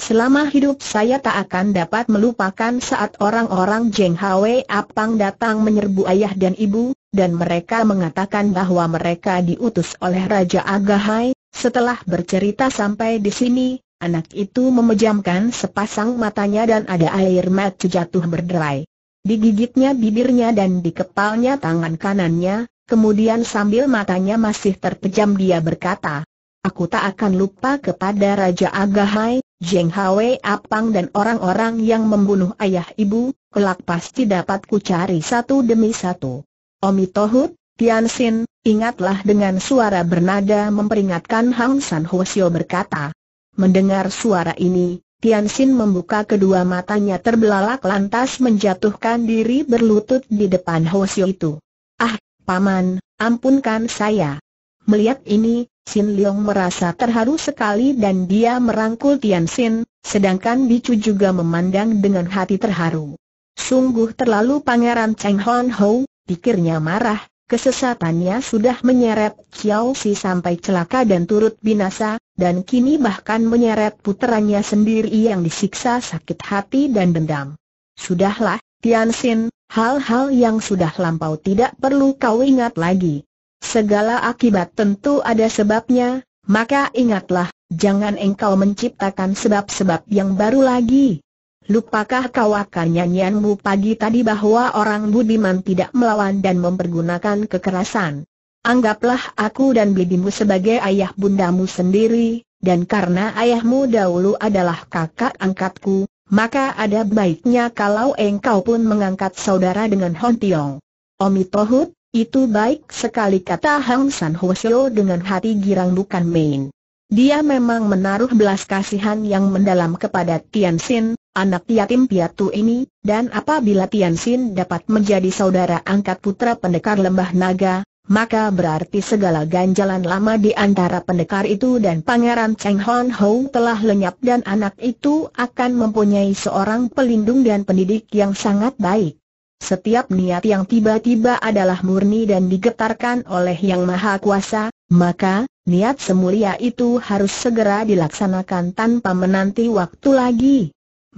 Selama hidup saya tak akan dapat melupakan saat orang-orang Jeng Hwe Apang datang menyerbu ayah dan ibu, dan mereka mengatakan bahwa mereka diutus oleh Raja Agahai, setelah bercerita sampai di sini, anak itu memejamkan sepasang matanya dan ada air mata jatuh berderai. Digigitnya bibirnya dan dikepalnya tangan kanannya, kemudian sambil matanya masih terpejam dia berkata, Aku tak akan lupa kepada Raja Agahai, Jeng Hwe Apang dan orang-orang yang membunuh ayah ibu, kelak pasti dapat ku cari satu demi satu. Omi Tohut, Xin, ingatlah dengan suara bernada memperingatkan Hang San Hwasyo berkata. Mendengar suara ini, Xin membuka kedua matanya terbelalak lantas menjatuhkan diri berlutut di depan Hwasyo itu. Ah, Paman, ampunkan saya. Melihat ini, Xin Liang merasa terharu sekali dan dia merangkul Xin, sedangkan Bicu juga memandang dengan hati terharu. Sungguh terlalu Pangeran Cheng Hon Ho, pikirnya marah, Kesesatannya sudah menyeret Chiao Si sampai celaka dan turut binasa, dan kini bahkan menyeret putranya sendiri yang disiksa sakit hati dan dendam. Sudahlah, Tian Xin, hal-hal yang sudah lampau tidak perlu kau ingat lagi. Segala akibat tentu ada sebabnya, maka ingatlah, jangan engkau menciptakan sebab-sebab yang baru lagi. Lupakah kau akan nyanyianmu pagi tadi bahwa orang budiman tidak melawan dan mempergunakan kekerasan? Anggaplah aku dan bibimu sebagai ayah bundamu sendiri, dan karena ayahmu dahulu adalah kakak angkatku, maka ada baiknya kalau engkau pun mengangkat saudara dengan Hon Tiong. Omi Tohut, itu baik sekali kata Hang San Hwasyo dengan hati girang bukan main. Dia memang menaruh belas kasihan yang mendalam kepada Tian Xin, anak yatim piatu ini, dan apabila Tian Xin dapat menjadi saudara angkat putra pendekar lembah naga, maka berarti segala ganjalan lama di antara pendekar itu dan pangeran Cheng Hon Ho telah lenyap dan anak itu akan mempunyai seorang pelindung dan pendidik yang sangat baik. Setiap niat yang tiba-tiba adalah murni dan digetarkan oleh Yang Maha Kuasa, maka, niat semulia itu harus segera dilaksanakan tanpa menanti waktu lagi.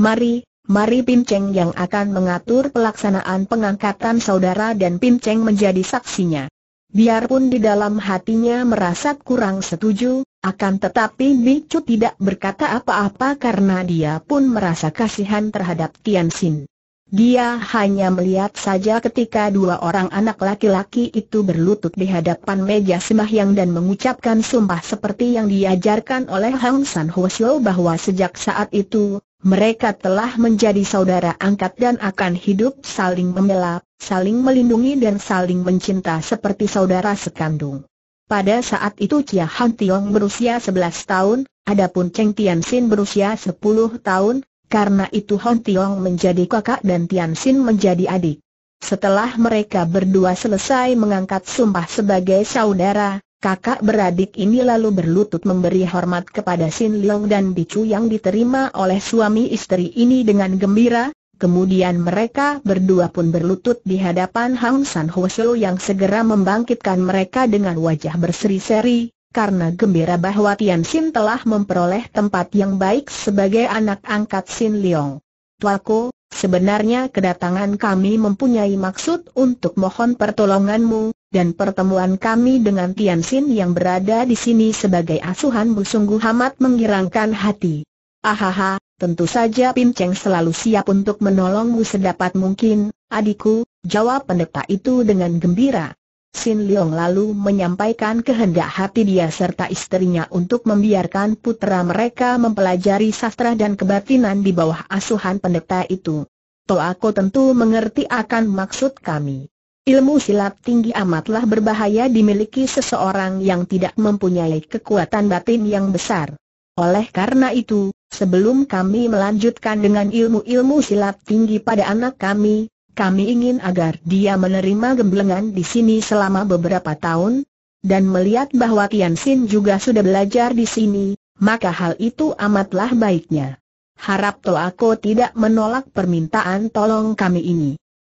Mari, mari Pinceng yang akan mengatur pelaksanaan pengangkatan saudara dan Pinceng menjadi saksinya. Biarpun di dalam hatinya merasa kurang setuju, akan tetapi Bicu tidak berkata apa-apa karena dia pun merasa kasihan terhadap Tian Xin. Dia hanya melihat saja ketika dua orang anak laki-laki itu berlutut di hadapan meja sembahyang dan mengucapkan sumpah seperti yang diajarkan oleh Hang San Hwasyo bahwa sejak saat itu, mereka telah menjadi saudara angkat dan akan hidup saling membela, saling melindungi dan saling mencinta seperti saudara sekandung. Pada saat itu Chia Han Tiong berusia 11 tahun, adapun Cheng Tian Sin berusia 10 tahun, karena itu Hon Tiong menjadi kakak dan Tian Xin menjadi adik. Setelah mereka berdua selesai mengangkat sumpah sebagai saudara, kakak beradik ini lalu berlutut memberi hormat kepada Xin Liang dan Bicu yang diterima oleh suami istri ini dengan gembira, kemudian mereka berdua pun berlutut di hadapan Hang San Ho Shou yang segera membangkitkan mereka dengan wajah berseri-seri, karena gembira bahwa Tian Xin telah memperoleh tempat yang baik sebagai anak angkat Xin Leong. Tuaku, sebenarnya kedatangan kami mempunyai maksud untuk mohon pertolonganmu, dan pertemuan kami dengan Tian Xin yang berada di sini sebagai asuhanmu sungguh amat menggirangkan hati. Ahaha, tentu saja Pin Cheng selalu siap untuk menolongmu sedapat mungkin, adikku, jawab pendeta itu dengan gembira. Sin Leong lalu menyampaikan kehendak hati dia serta istrinya untuk membiarkan putra mereka mempelajari sastra dan kebatinan di bawah asuhan pendeta itu. Toako tentu mengerti akan maksud kami. Ilmu silat tinggi amatlah berbahaya dimiliki seseorang yang tidak mempunyai kekuatan batin yang besar. Oleh karena itu, sebelum kami melanjutkan dengan ilmu-ilmu silat tinggi pada anak kami, kami ingin agar dia menerima gemblengan di sini selama beberapa tahun, dan melihat bahwa Tian Xin juga sudah belajar di sini, maka hal itu amatlah baiknya. Harap Toako tidak menolak permintaan tolong kami ini.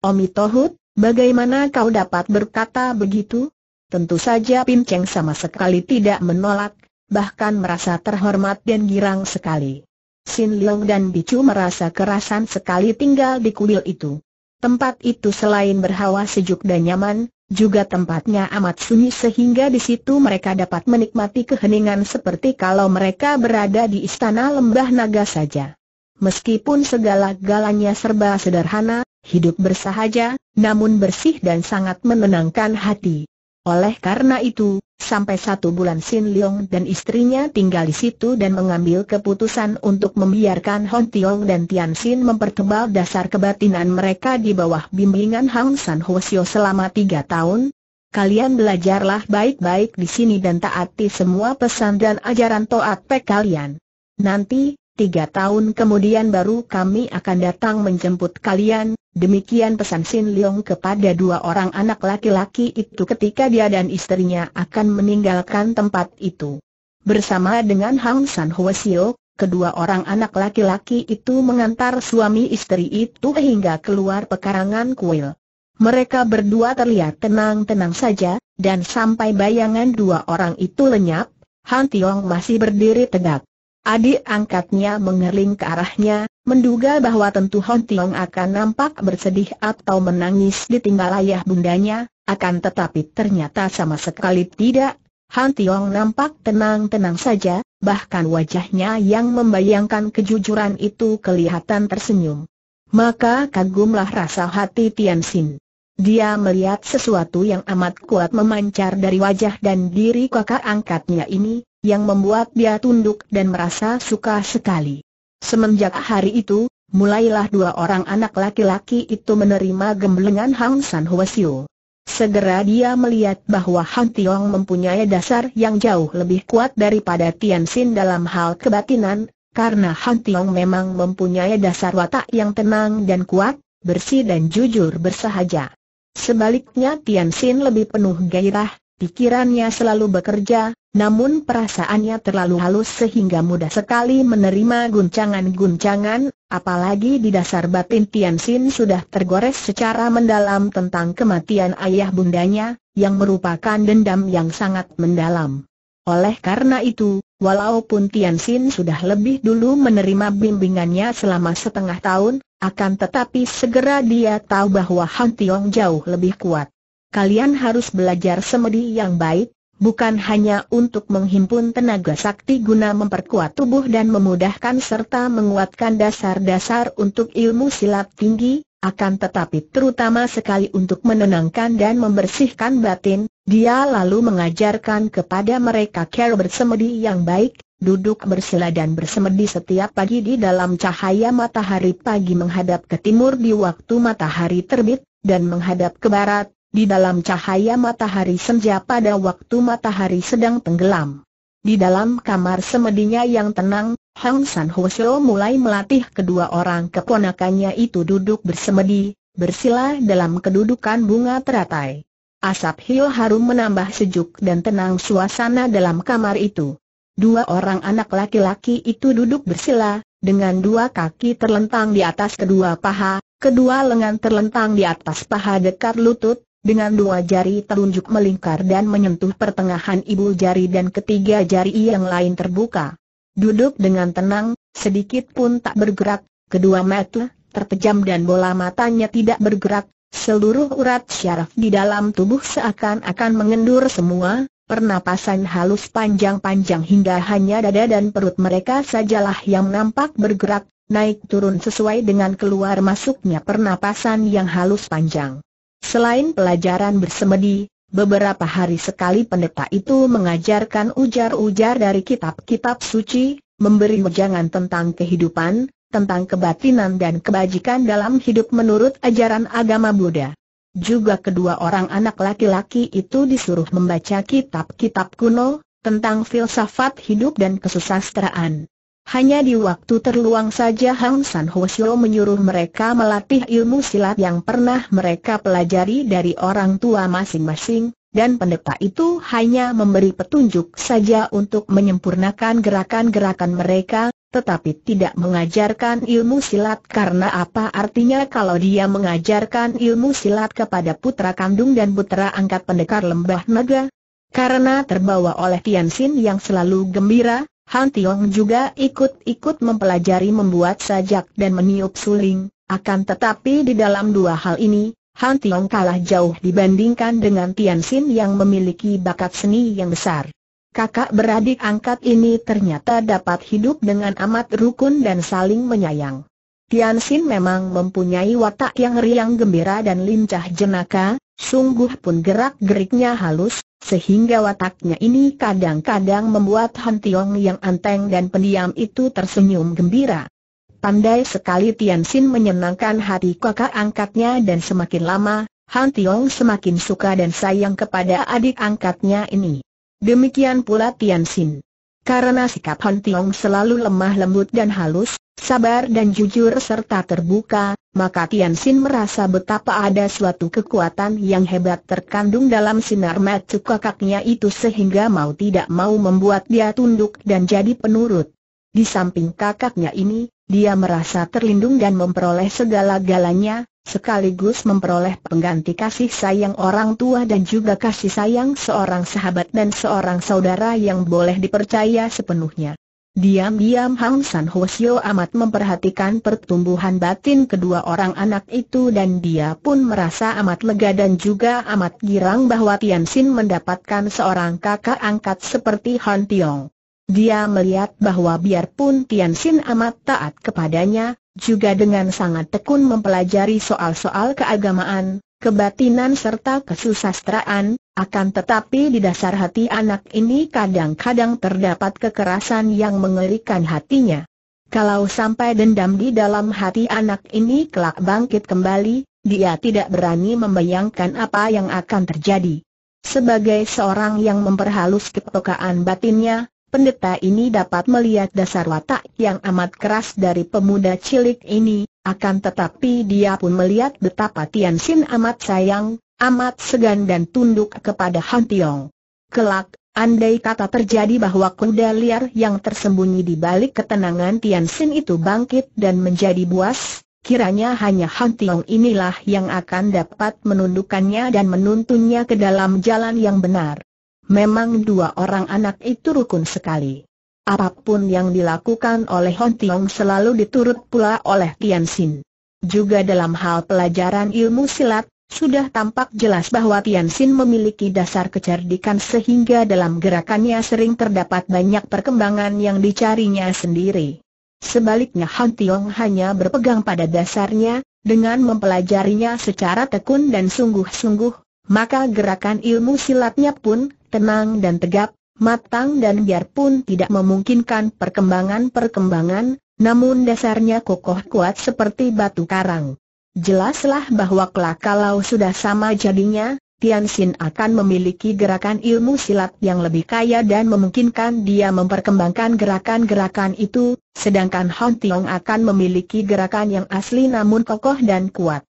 Omi Tohut, bagaimana kau dapat berkata begitu? Tentu saja Pim Cheng sama sekali tidak menolak, bahkan merasa terhormat dan girang sekali. Sin Leong dan Bicu merasa kerasan sekali tinggal di kuil itu. Tempat itu selain berhawa sejuk dan nyaman, juga tempatnya amat sunyi sehingga di situ mereka dapat menikmati keheningan seperti kalau mereka berada di istana lembah naga saja. Meskipun segala-galanya serba sederhana, hidup bersahaja, namun bersih dan sangat menenangkan hati. Oleh karena itu, sampai satu bulan Sin Leong dan istrinya tinggal di situ dan mengambil keputusan untuk membiarkan Hon Tiong dan Tian Sin mempertebal dasar kebatinan mereka di bawah bimbingan Hang San Sio selama tiga tahun. Kalian belajarlah baik-baik di sini dan taati semua pesan dan ajaran Toat Pek kalian. Nanti, tiga tahun kemudian baru kami akan datang menjemput kalian, demikian pesan Sin Leong kepada dua orang anak laki-laki itu ketika dia dan istrinya akan meninggalkan tempat itu. Bersama dengan Hang San Sio, kedua orang anak laki-laki itu mengantar suami istri itu hingga keluar pekarangan kuil. Mereka berdua terlihat tenang-tenang saja, dan sampai bayangan dua orang itu lenyap, Han Tiong masih berdiri tegak. Adik angkatnya mengerling ke arahnya, menduga bahwa tentu Hon Tiong akan nampak bersedih atau menangis ditinggal ayah bundanya, akan tetapi ternyata sama sekali tidak. Han Tiong nampak tenang-tenang saja, bahkan wajahnya yang membayangkan kejujuran itu kelihatan tersenyum. Maka kagumlah rasa hati Tian Xin. Dia melihat sesuatu yang amat kuat memancar dari wajah dan diri kakak angkatnya ini, yang membuat dia tunduk dan merasa suka sekali. Semenjak hari itu, mulailah dua orang anak laki-laki itu menerima gemblengan Hang San Huasio. Segera dia melihat bahwa Han Tiong mempunyai dasar yang jauh lebih kuat daripada Tian Xin dalam hal kebatinan, karena Han Tiong memang mempunyai dasar watak yang tenang dan kuat, bersih dan jujur bersahaja. Sebaliknya Tian Xin lebih penuh gairah, Pikirannya selalu bekerja, namun perasaannya terlalu halus sehingga mudah sekali menerima guncangan-guncangan, apalagi di dasar batin Tian Xin sudah tergores secara mendalam tentang kematian ayah bundanya, yang merupakan dendam yang sangat mendalam. Oleh karena itu, walaupun Tian Xin sudah lebih dulu menerima bimbingannya selama setengah tahun, akan tetapi segera dia tahu bahwa Han Tiong jauh lebih kuat kalian harus belajar semedi yang baik, bukan hanya untuk menghimpun tenaga sakti guna memperkuat tubuh dan memudahkan serta menguatkan dasar-dasar untuk ilmu silat tinggi, akan tetapi terutama sekali untuk menenangkan dan membersihkan batin, dia lalu mengajarkan kepada mereka cara bersemedi yang baik, duduk bersila dan bersemedi setiap pagi di dalam cahaya matahari pagi menghadap ke timur di waktu matahari terbit, dan menghadap ke barat, di dalam cahaya matahari senja pada waktu matahari sedang tenggelam. Di dalam kamar semedinya yang tenang, Hang San Hoseo mulai melatih kedua orang keponakannya itu duduk bersemedi, bersila dalam kedudukan bunga teratai. Asap Hio Harum menambah sejuk dan tenang suasana dalam kamar itu. Dua orang anak laki-laki itu duduk bersila, dengan dua kaki terlentang di atas kedua paha, kedua lengan terlentang di atas paha dekat lutut, dengan dua jari telunjuk melingkar dan menyentuh pertengahan ibu jari dan ketiga jari yang lain terbuka. Duduk dengan tenang, sedikit pun tak bergerak, kedua mata terpejam dan bola matanya tidak bergerak, seluruh urat syaraf di dalam tubuh seakan-akan mengendur semua, pernapasan halus panjang-panjang hingga hanya dada dan perut mereka sajalah yang nampak bergerak, naik turun sesuai dengan keluar masuknya pernapasan yang halus panjang. Selain pelajaran bersemedi, beberapa hari sekali pendeta itu mengajarkan ujar-ujar dari kitab-kitab suci, memberi wejangan tentang kehidupan, tentang kebatinan dan kebajikan dalam hidup menurut ajaran agama Buddha. Juga kedua orang anak laki-laki itu disuruh membaca kitab-kitab kuno, tentang filsafat hidup dan kesusastraan. Hanya di waktu terluang saja Hang San Sio menyuruh mereka melatih ilmu silat yang pernah mereka pelajari dari orang tua masing-masing, dan pendeta itu hanya memberi petunjuk saja untuk menyempurnakan gerakan-gerakan mereka, tetapi tidak mengajarkan ilmu silat karena apa artinya kalau dia mengajarkan ilmu silat kepada putra kandung dan putra angkat pendekar lembah naga? Karena terbawa oleh Tian Xin yang selalu gembira, Han Tiong juga ikut-ikut mempelajari membuat sajak dan meniup suling, akan tetapi di dalam dua hal ini, Han Tiong kalah jauh dibandingkan dengan Tian Xin yang memiliki bakat seni yang besar. Kakak beradik angkat ini ternyata dapat hidup dengan amat rukun dan saling menyayang. Tian Xin memang mempunyai watak yang riang gembira dan lincah jenaka, sungguh pun gerak-geriknya halus, sehingga wataknya ini kadang-kadang membuat Han Tiong yang anteng dan pendiam itu tersenyum gembira. Pandai sekali Tian Xin menyenangkan hati kakak angkatnya dan semakin lama, Han Tiong semakin suka dan sayang kepada adik angkatnya ini. Demikian pula Tian Xin. Karena sikap Han Tiong selalu lemah lembut dan halus, sabar dan jujur serta terbuka, maka Tian Xin merasa betapa ada suatu kekuatan yang hebat terkandung dalam sinar mata kakaknya itu sehingga mau tidak mau membuat dia tunduk dan jadi penurut. Di samping kakaknya ini, dia merasa terlindung dan memperoleh segala-galanya, sekaligus memperoleh pengganti kasih sayang orang tua dan juga kasih sayang seorang sahabat dan seorang saudara yang boleh dipercaya sepenuhnya. Diam-diam Hang San Sio amat memperhatikan pertumbuhan batin kedua orang anak itu dan dia pun merasa amat lega dan juga amat girang bahwa Tian Xin mendapatkan seorang kakak angkat seperti Han Tiong. Dia melihat bahwa biarpun Tian Xin amat taat kepadanya, juga dengan sangat tekun mempelajari soal-soal keagamaan, kebatinan serta kesusastraan, akan tetapi di dasar hati anak ini kadang-kadang terdapat kekerasan yang mengerikan hatinya. Kalau sampai dendam di dalam hati anak ini kelak bangkit kembali, dia tidak berani membayangkan apa yang akan terjadi. Sebagai seorang yang memperhalus kepekaan batinnya, Pendeta ini dapat melihat dasar watak yang amat keras dari pemuda cilik ini, akan tetapi dia pun melihat betapa Tian Xin amat sayang, amat segan dan tunduk kepada Han Tiong. Kelak, andai kata terjadi bahwa kuda liar yang tersembunyi di balik ketenangan Tian Xin itu bangkit dan menjadi buas, kiranya hanya Han Tiong inilah yang akan dapat menundukkannya dan menuntunnya ke dalam jalan yang benar. Memang dua orang anak itu rukun sekali. Apapun yang dilakukan oleh Han Tiong selalu diturut pula oleh Tian Xin. Juga dalam hal pelajaran ilmu silat, sudah tampak jelas bahwa Tian Xin memiliki dasar kecerdikan sehingga dalam gerakannya sering terdapat banyak perkembangan yang dicarinya sendiri. Sebaliknya Han Tiong hanya berpegang pada dasarnya, dengan mempelajarinya secara tekun dan sungguh-sungguh, maka gerakan ilmu silatnya pun tenang dan tegap, matang dan biarpun tidak memungkinkan perkembangan-perkembangan, namun dasarnya kokoh kuat seperti batu karang. Jelaslah bahwa kelak kalau sudah sama jadinya, Tian Xin akan memiliki gerakan ilmu silat yang lebih kaya dan memungkinkan dia memperkembangkan gerakan-gerakan itu, sedangkan Han Tiong akan memiliki gerakan yang asli namun kokoh dan kuat.